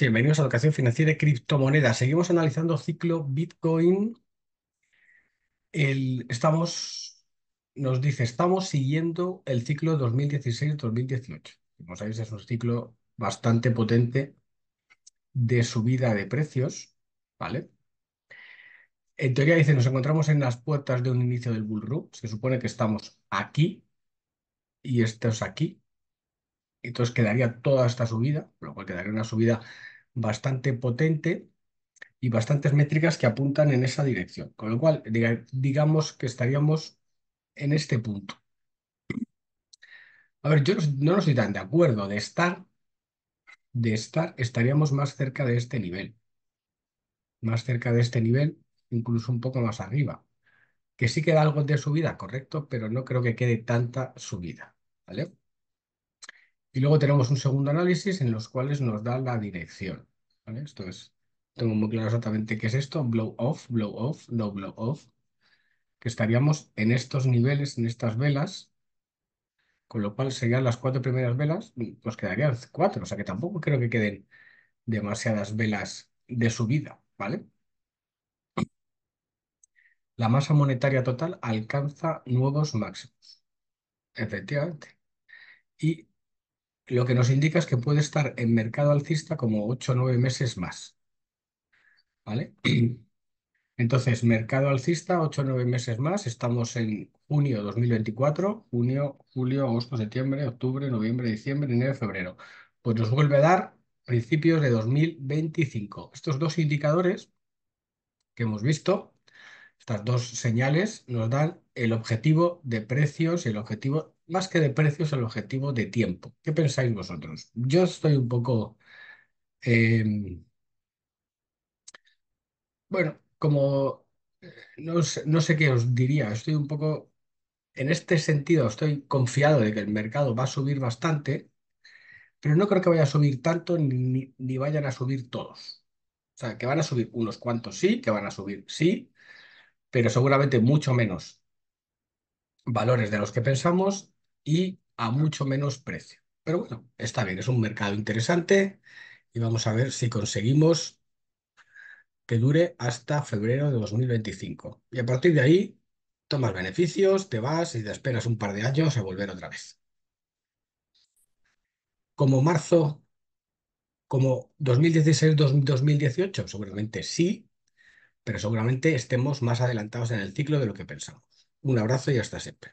bienvenidos a Educación Financiera y Criptomonedas. Seguimos analizando ciclo Bitcoin. El, estamos, nos dice, estamos siguiendo el ciclo 2016-2018. Como sabéis, es un ciclo bastante potente de subida de precios, ¿vale? En teoría dice, nos encontramos en las puertas de un inicio del bull run. Se supone que estamos aquí y esto es aquí, entonces quedaría toda esta subida, lo cual quedaría una subida bastante potente y bastantes métricas que apuntan en esa dirección. Con lo cual, digamos que estaríamos en este punto. A ver, yo no, no estoy tan de acuerdo de estar, de estar, estaríamos más cerca de este nivel. Más cerca de este nivel, incluso un poco más arriba. Que sí queda algo de subida, correcto, pero no creo que quede tanta subida. ¿Vale? Y luego tenemos un segundo análisis en los cuales nos da la dirección. ¿vale? Esto es, tengo muy claro exactamente qué es esto, blow off, blow off, no blow off, que estaríamos en estos niveles, en estas velas, con lo cual serían las cuatro primeras velas, nos quedarían cuatro, o sea que tampoco creo que queden demasiadas velas de subida, ¿vale? La masa monetaria total alcanza nuevos máximos, efectivamente. Y lo que nos indica es que puede estar en mercado alcista como 8 o 9 meses más. ¿Vale? Entonces, mercado alcista, 8 o 9 meses más, estamos en junio 2024, junio, julio, agosto, septiembre, octubre, noviembre, diciembre, enero, febrero. Pues nos vuelve a dar principios de 2025. Estos dos indicadores que hemos visto, estas dos señales, nos dan el objetivo de precios y el objetivo más que de precios, el objetivo de tiempo. ¿Qué pensáis vosotros? Yo estoy un poco... Eh, bueno, como eh, no sé, qué os diría, estoy un poco... En este sentido, estoy confiado de que el mercado va a subir bastante, pero no creo que vaya a subir tanto ni vayan a subir todos. O sea, que van a subir unos cuantos sí, que van a subir sí, pero seguramente mucho menos valores de los que pensamos y a mucho menos precio. Pero bueno, está bien, es un mercado interesante y vamos a ver si conseguimos que dure hasta febrero de 2025. Y a partir de ahí, tomas beneficios, te vas y te esperas un par de años a volver otra vez. Como marzo, como 2016-2018, seguramente sí, pero seguramente estemos más adelantados en el ciclo de lo que pensamos. Un abrazo y hasta siempre.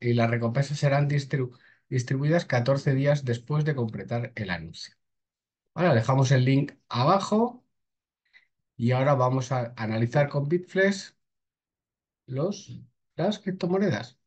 Y las recompensas serán distribuidas 14 días después de completar el anuncio. Ahora dejamos el link abajo y ahora vamos a analizar con Bitflex los, las criptomonedas.